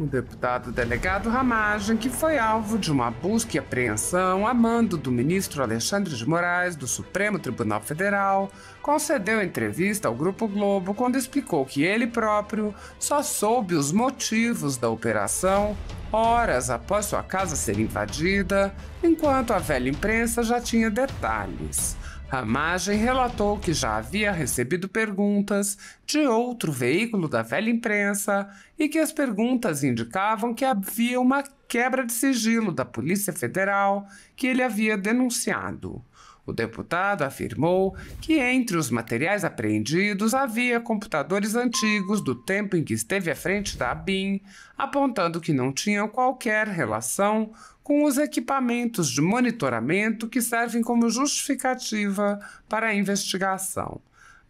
O deputado delegado Ramagem, que foi alvo de uma busca e apreensão a mando do ministro Alexandre de Moraes do Supremo Tribunal Federal, concedeu entrevista ao Grupo Globo quando explicou que ele próprio só soube os motivos da operação horas após sua casa ser invadida, enquanto a velha imprensa já tinha detalhes. A Magem relatou que já havia recebido perguntas de outro veículo da velha imprensa e que as perguntas indicavam que havia uma quebra de sigilo da Polícia Federal que ele havia denunciado. O deputado afirmou que entre os materiais apreendidos havia computadores antigos do tempo em que esteve à frente da ABIN, apontando que não tinham qualquer relação com os equipamentos de monitoramento que servem como justificativa para a investigação.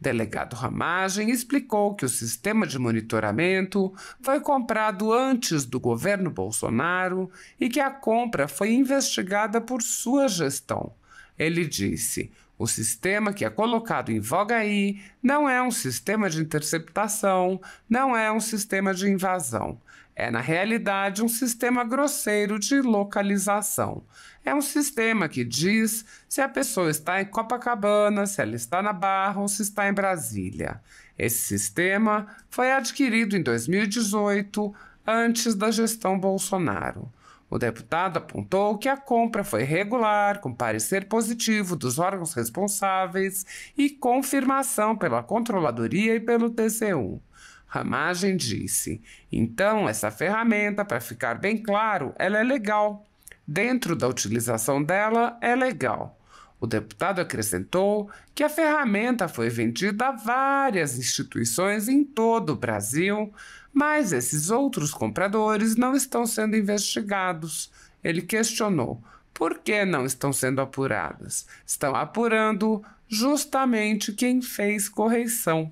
Delegado Ramagem explicou que o sistema de monitoramento foi comprado antes do governo Bolsonaro e que a compra foi investigada por sua gestão. Ele disse: o sistema que é colocado em voga aí não é um sistema de interceptação, não é um sistema de invasão. É, na realidade, um sistema grosseiro de localização. É um sistema que diz se a pessoa está em Copacabana, se ela está na Barra ou se está em Brasília. Esse sistema foi adquirido em 2018, antes da gestão Bolsonaro. O deputado apontou que a compra foi regular, com parecer positivo dos órgãos responsáveis e confirmação pela controladoria e pelo TCU. Ramagem disse: "Então, essa ferramenta, para ficar bem claro, ela é legal. Dentro da utilização dela é legal. O deputado acrescentou que a ferramenta foi vendida a várias instituições em todo o Brasil, mas esses outros compradores não estão sendo investigados. Ele questionou por que não estão sendo apuradas. Estão apurando justamente quem fez correição.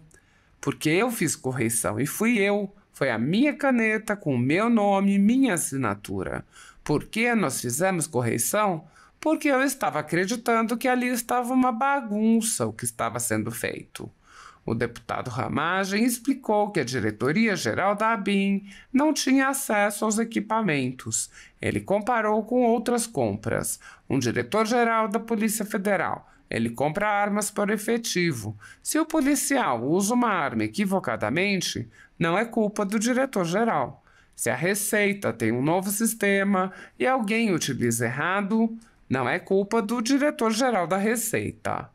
Porque eu fiz correição e fui eu. Foi a minha caneta com o meu nome e minha assinatura. Por que nós fizemos correição? porque eu estava acreditando que ali estava uma bagunça o que estava sendo feito. O deputado Ramagem explicou que a diretoria-geral da ABIN não tinha acesso aos equipamentos. Ele comparou com outras compras. Um diretor-geral da Polícia Federal. Ele compra armas por efetivo. Se o policial usa uma arma equivocadamente, não é culpa do diretor-geral. Se a Receita tem um novo sistema e alguém utiliza errado, não é culpa do diretor-geral da Receita.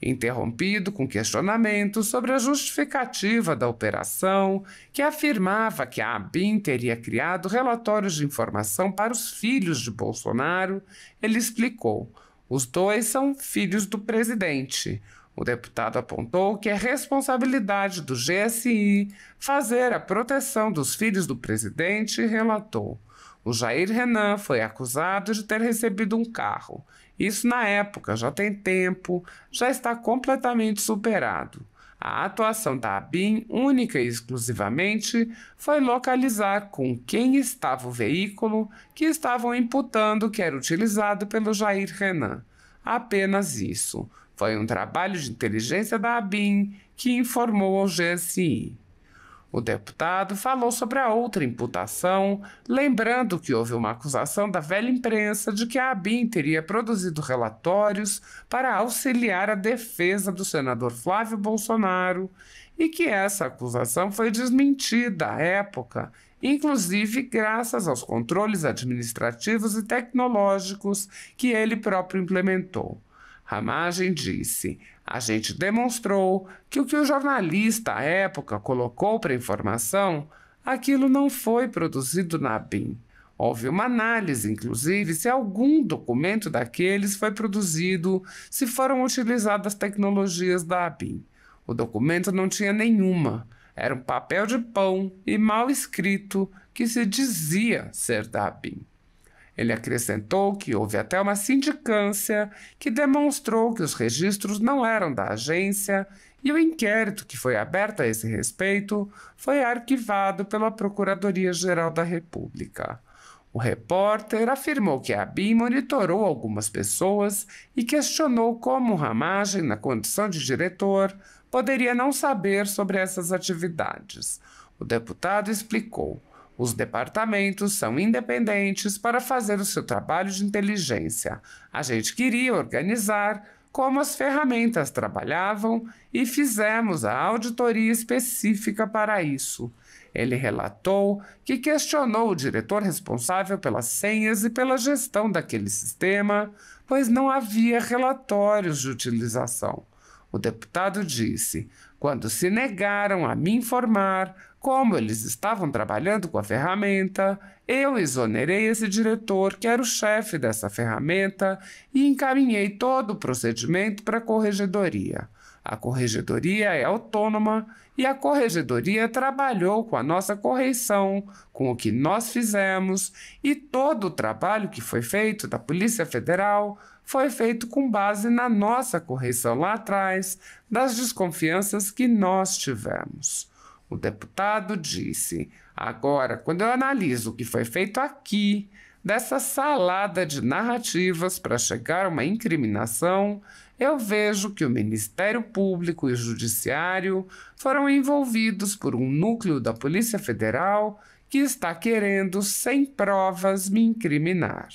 Interrompido com questionamento sobre a justificativa da operação, que afirmava que a ABIN teria criado relatórios de informação para os filhos de Bolsonaro, ele explicou: os dois são filhos do presidente. O deputado apontou que é responsabilidade do GSI fazer a proteção dos filhos do presidente e relatou. O Jair Renan foi acusado de ter recebido um carro. Isso na época, já tem tempo, já está completamente superado. A atuação da ABIN, única e exclusivamente, foi localizar com quem estava o veículo que estavam imputando que era utilizado pelo Jair Renan. Apenas isso. Foi um trabalho de inteligência da ABIN que informou ao GSI. O deputado falou sobre a outra imputação, lembrando que houve uma acusação da velha imprensa de que a ABIN teria produzido relatórios para auxiliar a defesa do senador Flávio Bolsonaro e que essa acusação foi desmentida à época, inclusive graças aos controles administrativos e tecnológicos que ele próprio implementou. Ramagem disse: a gente demonstrou que o que o jornalista à época colocou para informação, aquilo não foi produzido na BIM. Houve uma análise, inclusive, se algum documento daqueles foi produzido, se foram utilizadas tecnologias da ABIN. O documento não tinha nenhuma, era um papel de pão e mal escrito que se dizia ser da ABIN. Ele acrescentou que houve até uma sindicância que demonstrou que os registros não eram da agência e o inquérito que foi aberto a esse respeito foi arquivado pela Procuradoria-Geral da República. O repórter afirmou que a BIM monitorou algumas pessoas e questionou como Ramagem, na condição de diretor, poderia não saber sobre essas atividades. O deputado explicou. Os departamentos são independentes para fazer o seu trabalho de inteligência. A gente queria organizar como as ferramentas trabalhavam e fizemos a auditoria específica para isso. Ele relatou que questionou o diretor responsável pelas senhas e pela gestão daquele sistema, pois não havia relatórios de utilização. O deputado disse: quando se negaram a me informar, como eles estavam trabalhando com a ferramenta, eu exonerei esse diretor, que era o chefe dessa ferramenta, e encaminhei todo o procedimento para a corregedoria. A corregedoria é autônoma e a corregedoria trabalhou com a nossa correição, com o que nós fizemos e todo o trabalho que foi feito da Polícia Federal foi feito com base na nossa correição lá atrás, das desconfianças que nós tivemos. O deputado disse: Agora, quando eu analiso o que foi feito aqui, dessa salada de narrativas para chegar a uma incriminação, eu vejo que o Ministério Público e o Judiciário foram envolvidos por um núcleo da Polícia Federal que está querendo, sem provas, me incriminar.